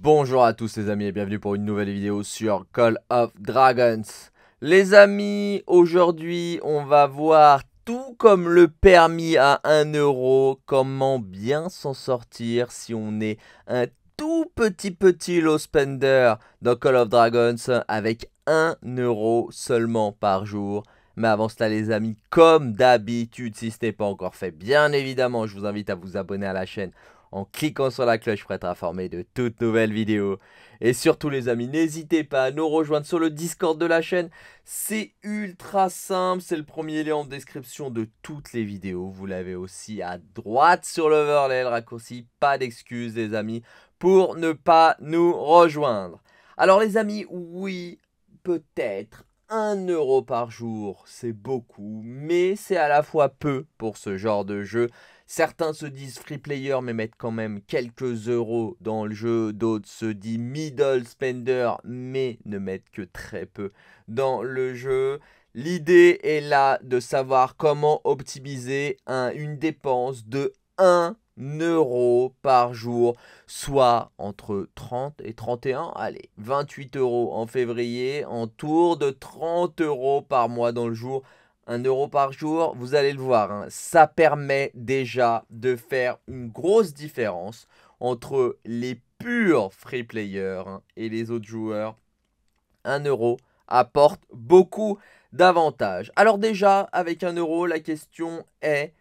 Bonjour à tous les amis et bienvenue pour une nouvelle vidéo sur Call of Dragons. Les amis, aujourd'hui on va voir tout comme le permis à 1€ comment bien s'en sortir si on est un tout petit petit low spender dans Call of Dragons avec 1 euro seulement par jour. Mais avant cela les amis, comme d'habitude, si ce n'est pas encore fait, bien évidemment, je vous invite à vous abonner à la chaîne en cliquant sur la cloche pour être informé de toutes nouvelles vidéos. Et surtout les amis, n'hésitez pas à nous rejoindre sur le Discord de la chaîne. C'est ultra simple, c'est le premier lien en description de toutes les vidéos. Vous l'avez aussi à droite sur l'overlay, le raccourci, pas d'excuses les amis pour ne pas nous rejoindre. Alors les amis, oui, peut-être 1 euro par jour, c'est beaucoup, mais c'est à la fois peu pour ce genre de jeu. Certains se disent free player mais mettent quand même quelques euros dans le jeu, d'autres se disent middle spender mais ne mettent que très peu dans le jeu. L'idée est là de savoir comment optimiser une dépense de 1 euros par jour, soit entre 30 et 31, allez, 28 euros en février, en tour de 30 euros par mois dans le jour. 1 euro par jour, vous allez le voir, hein. ça permet déjà de faire une grosse différence entre les purs free players hein, et les autres joueurs. 1 euro apporte beaucoup d'avantages. Alors déjà, avec 1 euro, la question est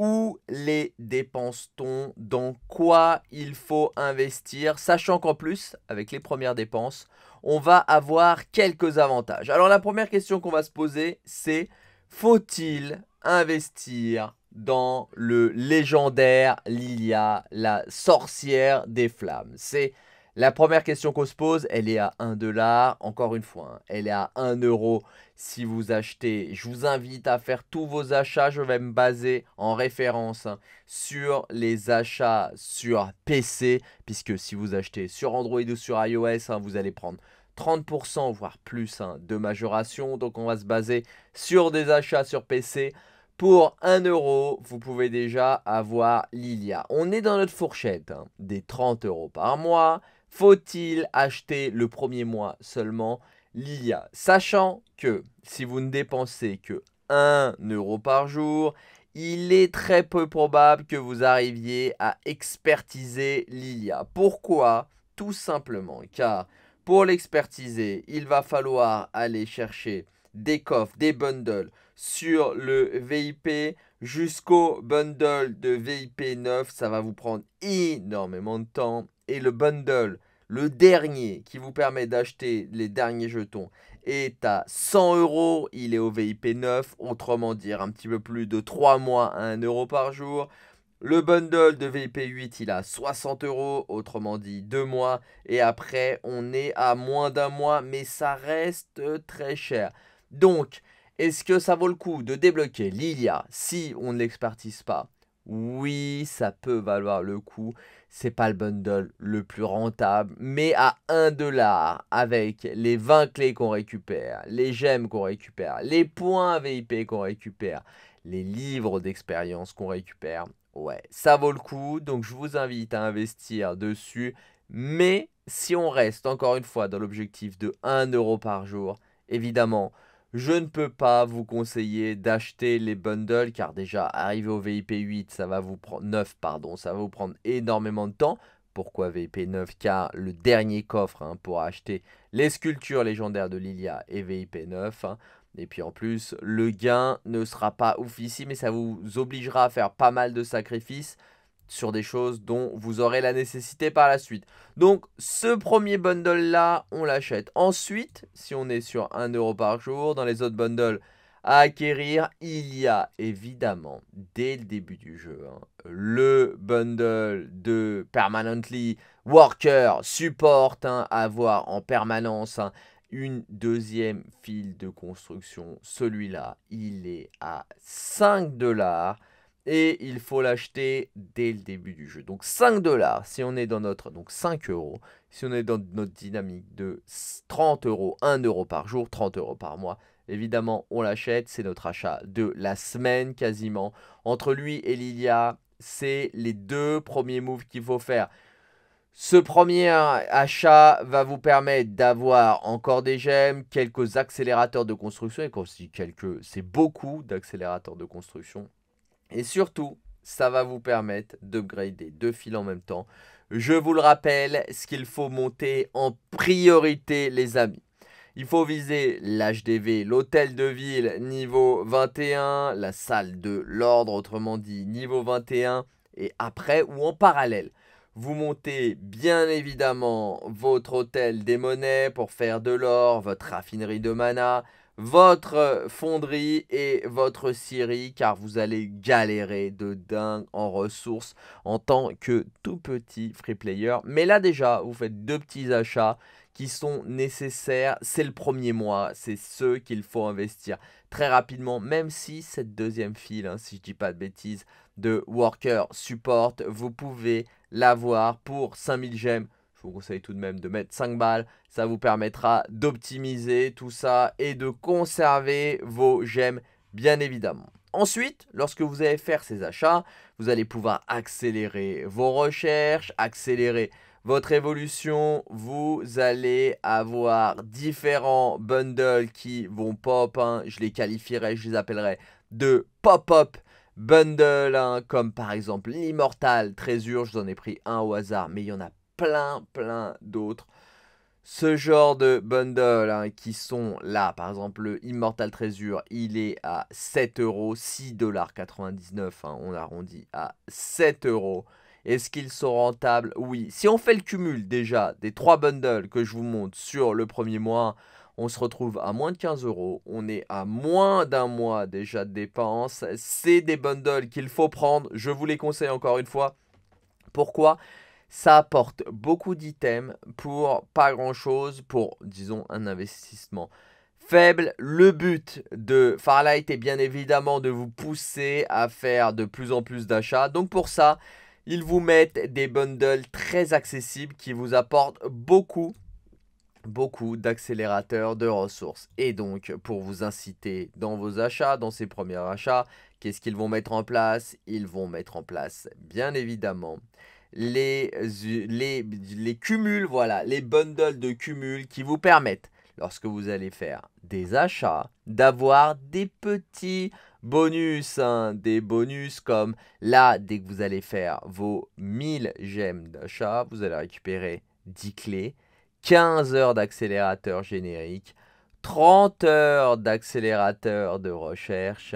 où les dépense-t-on Dans quoi il faut investir Sachant qu'en plus, avec les premières dépenses, on va avoir quelques avantages. Alors la première question qu'on va se poser, c'est faut-il investir dans le légendaire Lilia, la sorcière des flammes C'est la première question qu'on se pose, elle est à 1 dollar, encore une fois, hein. elle est à 1 euro si vous achetez. Je vous invite à faire tous vos achats, je vais me baser en référence hein, sur les achats sur PC, puisque si vous achetez sur Android ou sur iOS, hein, vous allez prendre 30% voire plus de majoration, donc on va se baser sur des achats sur PC. Pour 1 euro, vous pouvez déjà avoir Lilia. On est dans notre fourchette des 30 euros par mois faut-il acheter le premier mois seulement l'IA Sachant que si vous ne dépensez que 1 euro par jour, il est très peu probable que vous arriviez à expertiser l'IA. Pourquoi Tout simplement car pour l'expertiser, il va falloir aller chercher des coffres, des bundles sur le VIP jusqu'au bundle de VIP 9. Ça va vous prendre énormément de temps et le bundle, le dernier qui vous permet d'acheter les derniers jetons, est à 100 euros. Il est au VIP 9, autrement dire un petit peu plus de 3 mois à 1 euro par jour. Le bundle de VIP 8, il a 60 euros, autrement dit 2 mois. Et après, on est à moins d'un mois, mais ça reste très cher. Donc, est-ce que ça vaut le coup de débloquer Lilia si on ne l'expertise pas oui, ça peut valoir le coup. C'est pas le bundle le plus rentable, mais à 1 dollar avec les 20 clés qu'on récupère, les gemmes qu'on récupère, les points VIP qu'on récupère, les livres d'expérience qu'on récupère. Ouais, ça vaut le coup, donc je vous invite à investir dessus. Mais si on reste encore une fois dans l'objectif de 1 euro par jour, évidemment, je ne peux pas vous conseiller d'acheter les bundles car déjà arriver au VIP 8, ça va vous prendre 9 pardon, ça va vous prendre énormément de temps. Pourquoi VIP 9 Car le dernier coffre hein, pour acheter les sculptures légendaires de Lilia et VIP 9. Et puis en plus, le gain ne sera pas ouf ici, mais ça vous obligera à faire pas mal de sacrifices sur des choses dont vous aurez la nécessité par la suite. Donc ce premier bundle là, on l'achète. Ensuite, si on est sur 1 euro par jour, dans les autres bundles à acquérir, il y a évidemment dès le début du jeu hein, le bundle de Permanently Worker Support avoir hein, en permanence. Hein. une deuxième file de construction. Celui-là, il est à 5 dollars et il faut l'acheter dès le début du jeu. Donc 5 dollars si on est dans notre donc 5 euros, si on est dans notre dynamique de 30 euros, 1 euro par jour, 30 euros par mois. Évidemment, on l'achète, c'est notre achat de la semaine quasiment. Entre lui et Lilia, c'est les deux premiers moves qu'il faut faire. Ce premier achat va vous permettre d'avoir encore des gemmes, quelques accélérateurs de construction. Et quand je dis quelques, c'est beaucoup d'accélérateurs de construction. Et surtout, ça va vous permettre d'upgrader deux fils en même temps. Je vous le rappelle, ce qu'il faut monter en priorité, les amis. Il faut viser l'HDV, l'hôtel de ville niveau 21, la salle de l'ordre, autrement dit niveau 21, et après ou en parallèle. Vous montez bien évidemment votre hôtel des monnaies pour faire de l'or, votre raffinerie de mana, votre euh, fonderie et votre scierie car vous allez galérer de dingue en ressources en tant que tout petit free player. Mais là déjà, vous faites deux petits achats qui sont nécessaires. C'est le premier mois, c'est ce qu'il faut investir très rapidement, même si cette deuxième file, hein, si je dis pas de bêtises, de worker support, vous pouvez l'avoir pour 5000 gemmes je vous conseille tout de même de mettre 5 balles. Ça vous permettra d'optimiser tout ça et de conserver vos gemmes, bien évidemment. Ensuite, lorsque vous allez faire ces achats, vous allez pouvoir accélérer vos recherches, accélérer votre évolution, vous allez avoir différents bundles qui vont pop. Hein. je les qualifierai, je les appellerai de pop-up bundles, hein, comme par exemple l'Immortal Trésor. Je vous en ai pris un au hasard, mais il y en a plein, plein d'autres. Ce genre de bundle hein, qui sont là, par exemple le Immortal Treasure, il est à 7 euros, 6,99$, hein, on arrondit à 7 euros. Est-ce qu'ils sont rentables Oui. Si on fait le cumul déjà des trois bundles que je vous montre sur le premier mois, on se retrouve à moins de 15 euros. On est à moins d'un mois déjà de dépenses. C'est des bundles qu'il faut prendre. Je vous les conseille encore une fois. Pourquoi ça apporte beaucoup d'items pour pas grand chose, pour disons un investissement faible. Le but de Farlight est bien évidemment de vous pousser à faire de plus en plus d'achats. Donc pour ça, ils vous mettent des bundles très accessibles qui vous apportent beaucoup beaucoup d'accélérateurs de ressources. Et donc, pour vous inciter dans vos achats, dans ces premiers achats, qu'est-ce qu'ils vont mettre en place Ils vont mettre en place, bien évidemment, les, les, cumuls, voilà, les bundles de cumuls qui vous permettent, lorsque vous allez faire des achats, d'avoir des petits bonus, hein, des bonus comme là, dès que vous allez faire vos 1000 gemmes d'achat, vous allez récupérer 10 clés, 15 heures d'accélérateur générique, 30 heures d'accélérateur de recherche,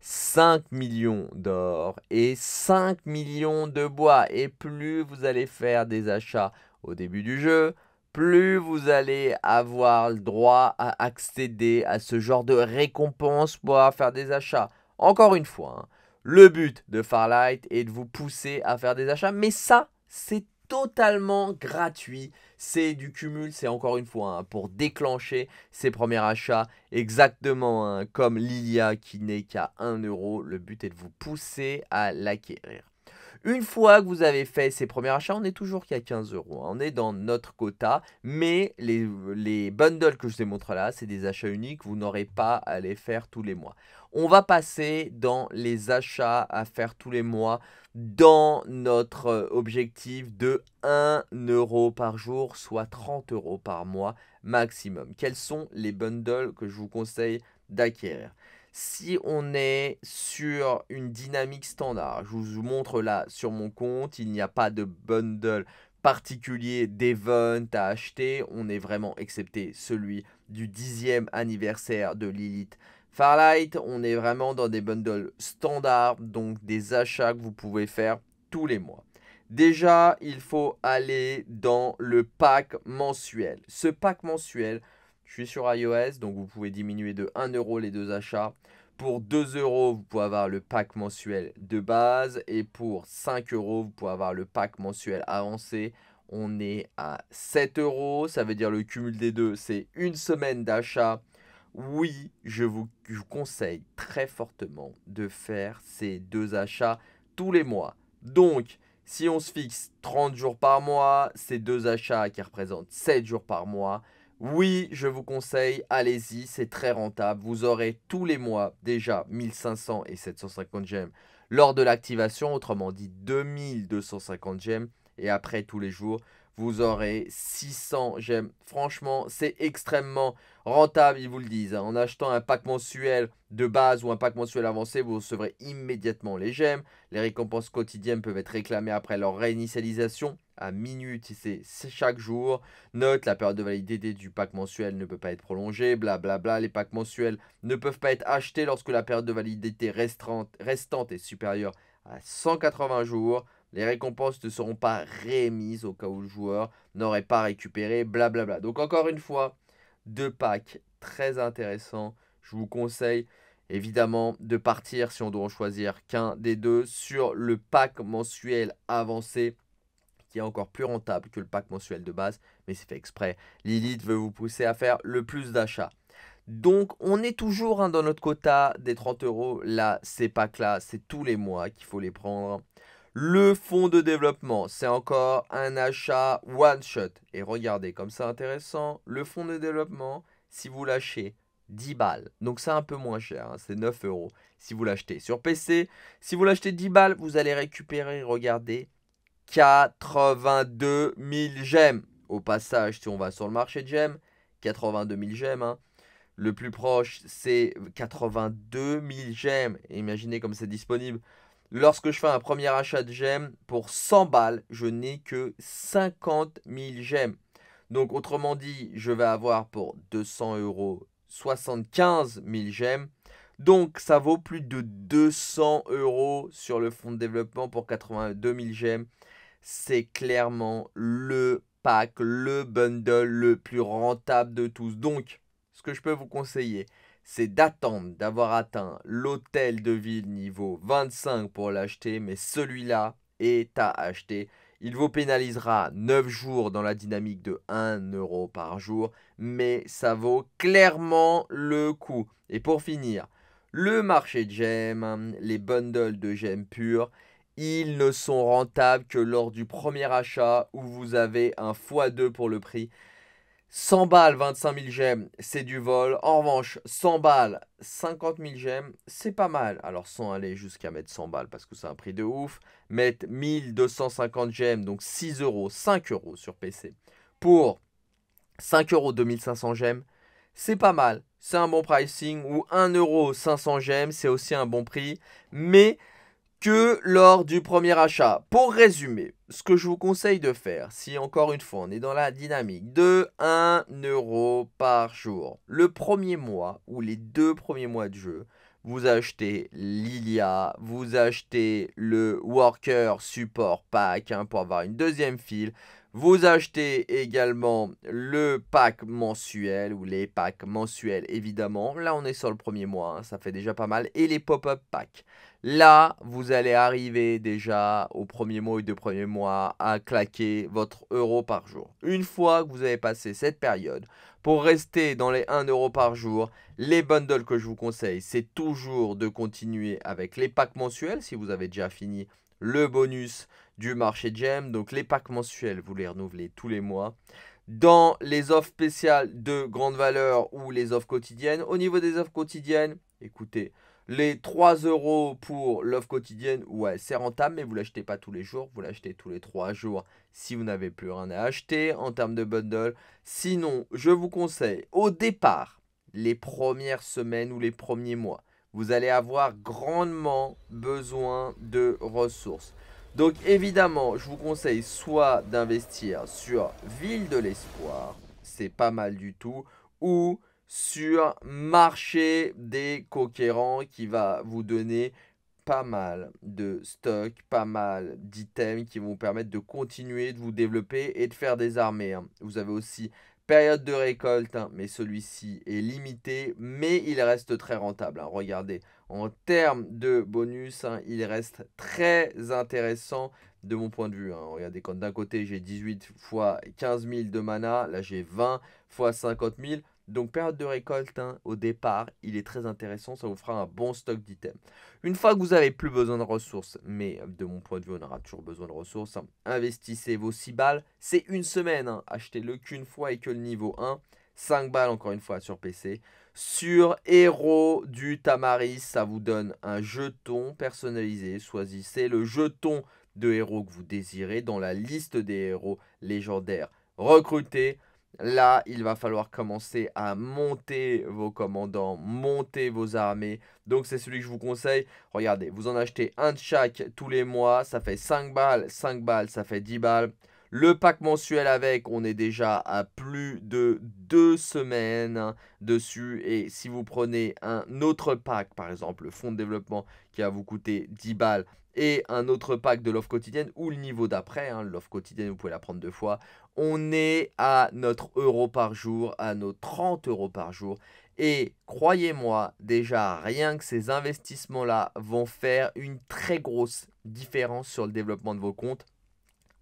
5 millions d'or et 5 millions de bois. Et plus vous allez faire des achats au début du jeu, plus vous allez avoir le droit à accéder à ce genre de récompense pour faire des achats. Encore une fois, hein, le but de Farlight est de vous pousser à faire des achats, mais ça, c'est totalement gratuit. C'est du cumul, c'est encore une fois hein, pour déclencher ses premiers achats, exactement hein, comme Lilia qui n'est qu'à 1 euro. Le but est de vous pousser à l'acquérir. Une fois que vous avez fait ces premiers achats, on est toujours qu'à 15 euros. Hein. On est dans notre quota, mais les, les bundles que je vous ai là, c'est des achats uniques. Vous n'aurez pas à les faire tous les mois. On va passer dans les achats à faire tous les mois dans notre euh, objectif de 1 euro par jour, soit 30 euros par mois maximum. Quels sont les bundles que je vous conseille d'acquérir si on est sur une dynamique standard, je vous montre là sur mon compte, il n'y a pas de bundle particulier d'event à acheter. On est vraiment excepté celui du dixième anniversaire de Lilith Farlight. On est vraiment dans des bundles standards, donc des achats que vous pouvez faire tous les mois. Déjà, il faut aller dans le pack mensuel. Ce pack mensuel, je suis sur iOS, donc vous pouvez diminuer de 1 euro les deux achats. Pour 2 euros, vous pouvez avoir le pack mensuel de base. Et pour 5 euros, vous pouvez avoir le pack mensuel avancé. On est à 7 euros. Ça veut dire le cumul des deux, c'est une semaine d'achat. Oui, je vous, je vous conseille très fortement de faire ces deux achats tous les mois. Donc, si on se fixe 30 jours par mois, ces deux achats qui représentent 7 jours par mois, oui, je vous conseille, allez-y, c'est très rentable. Vous aurez tous les mois déjà 1500 et 750 gemmes lors de l'activation, autrement dit 2250 gemmes. Et après, tous les jours, vous aurez 600 gemmes. Franchement, c'est extrêmement rentable, ils vous le disent. Hein. En achetant un pack mensuel de base ou un pack mensuel avancé, vous recevrez immédiatement les gemmes. Les récompenses quotidiennes peuvent être réclamées après leur réinitialisation à minutes c'est chaque jour. Note, la période de validité du pack mensuel ne peut pas être prolongée, blablabla. Bla bla. Les packs mensuels ne peuvent pas être achetés lorsque la période de validité restante, est supérieure à 180 jours. Les récompenses ne seront pas rémises au cas où le joueur n'aurait pas récupéré, blablabla. Bla Donc encore une fois, deux packs très intéressants. Je vous conseille évidemment de partir, si on doit en choisir qu'un des deux, sur le pack mensuel avancé qui est encore plus rentable que le pack mensuel de base, mais c'est fait exprès. Lilith veut vous pousser à faire le plus d'achats. Donc on est toujours hein, dans notre quota des 30 euros. Là, ces packs-là, c'est tous les mois qu'il faut les prendre. Le fonds de développement, c'est encore un achat one shot. Et regardez, comme c'est intéressant, le fonds de développement, si vous lâchez 10 balles, donc c'est un peu moins cher, hein, c'est 9 euros si vous l'achetez sur PC. Si vous l'achetez 10 balles, vous allez récupérer, regardez, 82 000 gemmes. Au passage, si on va sur le marché de gemmes, 82 000 gemmes. Hein. Le plus proche, c'est 82 000 gemmes. Imaginez comme c'est disponible. Lorsque je fais un premier achat de gemmes, pour 100 balles, je n'ai que 50 000 gemmes. Donc, autrement dit, je vais avoir pour 200 euros 75 000 gemmes. Donc, ça vaut plus de 200 euros sur le fonds de développement pour 82 000 gemmes c'est clairement le pack, le bundle le plus rentable de tous. Donc, ce que je peux vous conseiller, c'est d'attendre d'avoir atteint l'hôtel de ville niveau 25 pour l'acheter, mais celui-là est à acheter. Il vous pénalisera 9 jours dans la dynamique de 1 euro par jour, mais ça vaut clairement le coup. Et pour finir, le marché de gemmes, les bundles de gemmes pures, ils ne sont rentables que lors du premier achat où vous avez un x2 pour le prix. 100 balles, 25 000 gemmes, c'est du vol. En revanche, 100 balles, 50 000 gemmes, c'est pas mal. Alors, sans aller jusqu'à mettre 100 balles parce que c'est un prix de ouf. Mettre 1250 gemmes, donc 6 euros, 5 euros sur PC pour 5 euros 2500 gemmes, c'est pas mal. C'est un bon pricing ou 1 euro 500 gemmes, c'est aussi un bon prix. Mais que lors du premier achat. Pour résumer, ce que je vous conseille de faire, si encore une fois on est dans la dynamique de 1 euro par jour, le premier mois ou les deux premiers mois de jeu, vous achetez Lilia, vous achetez le Worker Support Pack hein, pour avoir une deuxième file, vous achetez également le pack mensuel ou les packs mensuels évidemment. Là on est sur le premier mois, hein, ça fait déjà pas mal. Et les pop-up packs. Là vous allez arriver déjà au premier mois ou deux premiers mois à claquer votre euro par jour. Une fois que vous avez passé cette période, pour rester dans les 1 euro par jour, les bundles que je vous conseille c'est toujours de continuer avec les packs mensuels si vous avez déjà fini le bonus du marché Gem. Donc les packs mensuels, vous les renouvelez tous les mois. Dans les offres spéciales de grande valeur ou les offres quotidiennes, au niveau des offres quotidiennes, écoutez, les 3 euros pour l'offre quotidienne, ouais, c'est rentable, mais vous l'achetez pas tous les jours, vous l'achetez tous les 3 jours si vous n'avez plus rien à acheter en termes de bundle. Sinon, je vous conseille, au départ, les premières semaines ou les premiers mois, vous allez avoir grandement besoin de ressources. Donc évidemment, je vous conseille soit d'investir sur Ville de l'Espoir, c'est pas mal du tout, ou sur Marché des Conquérants qui va vous donner pas mal de stocks, pas mal d'items qui vont vous permettre de continuer de vous développer et de faire des armées. Hein. Vous avez aussi Période de récolte, hein, mais celui-ci est limité, mais il reste très rentable. Hein. Regardez, en termes de bonus, hein, il reste très intéressant de mon point de vue. Regardez, quand d'un côté j'ai 18 fois 15 000 de mana, là j'ai 20 fois 50 000. Donc période de récolte, hein, au départ, il est très intéressant, ça vous fera un bon stock d'items. Une fois que vous n'avez plus besoin de ressources, mais euh, de mon point de vue, on aura toujours besoin de ressources, hein, investissez vos 6 balles, c'est une semaine, hein, achetez-le qu'une fois et que le niveau 1, 5 balles encore une fois sur PC. Sur Héros du Tamaris, ça vous donne un jeton personnalisé, choisissez le jeton de héros que vous désirez dans la liste des héros légendaires recrutés. Là, il va falloir commencer à monter vos commandants, monter vos armées. Donc c'est celui que je vous conseille. Regardez, vous en achetez un de chaque tous les mois. Ça fait 5 balles, 5 balles, ça fait 10 balles. Le pack mensuel avec, on est déjà à plus de 2 semaines dessus. Et si vous prenez un autre pack, par exemple le fonds de développement qui va vous coûter 10 balles, et un autre pack de l'offre quotidienne ou le niveau d'après. Hein, l'offre quotidienne, vous pouvez la prendre deux fois. On est à notre euro par jour, à nos 30 euros par jour. Et croyez-moi, déjà, rien que ces investissements-là vont faire une très grosse différence sur le développement de vos comptes.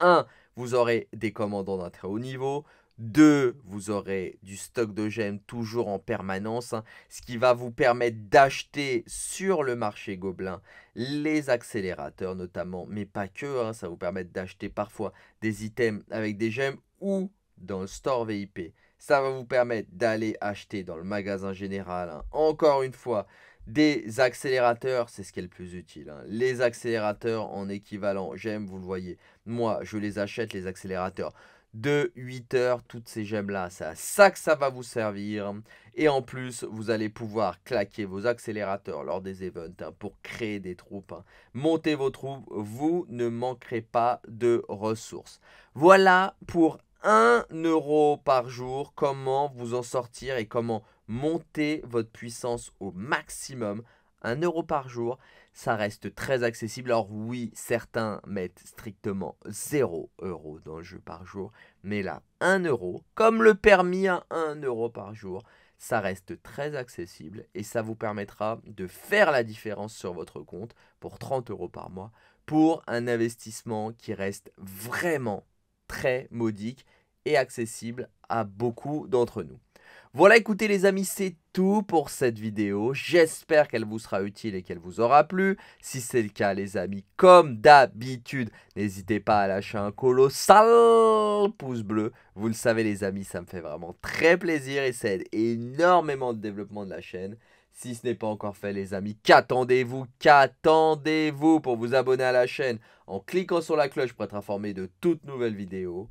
1. Vous aurez des commandants d'un très haut niveau. Deux, vous aurez du stock de gemmes toujours en permanence, hein, ce qui va vous permettre d'acheter sur le marché gobelin les accélérateurs notamment, mais pas que, hein, ça vous permet d'acheter parfois des items avec des gemmes ou dans le store VIP. Ça va vous permettre d'aller acheter dans le magasin général, hein. encore une fois, des accélérateurs, c'est ce qui est le plus utile. Les accélérateurs en équivalent, gemmes, vous le voyez. Moi, je les achète, les accélérateurs de 8 heures, toutes ces gemmes-là. C'est à ça que ça va vous servir. Et en plus, vous allez pouvoir claquer vos accélérateurs lors des events hein, pour créer des troupes. Hein. Montez vos troupes, vous ne manquerez pas de ressources. Voilà pour 1 euro par jour, comment vous en sortir et comment monter votre puissance au maximum. 1 euro par jour ça reste très accessible. Alors oui, certains mettent strictement 0 euros dans le jeu par jour, mais là, 1 euro, comme le permis à 1 euro par jour, ça reste très accessible et ça vous permettra de faire la différence sur votre compte pour 30 euros par mois pour un investissement qui reste vraiment très modique et accessible à beaucoup d'entre nous. Voilà, écoutez les amis, c'est tout pour cette vidéo. J'espère qu'elle vous sera utile et qu'elle vous aura plu. Si c'est le cas, les amis, comme d'habitude, n'hésitez pas à lâcher un colossal pouce bleu. Vous le savez, les amis, ça me fait vraiment très plaisir et ça aide énormément de développement de la chaîne. Si ce n'est pas encore fait, les amis, qu'attendez-vous Qu'attendez-vous pour vous abonner à la chaîne en cliquant sur la cloche pour être informé de toutes nouvelles vidéos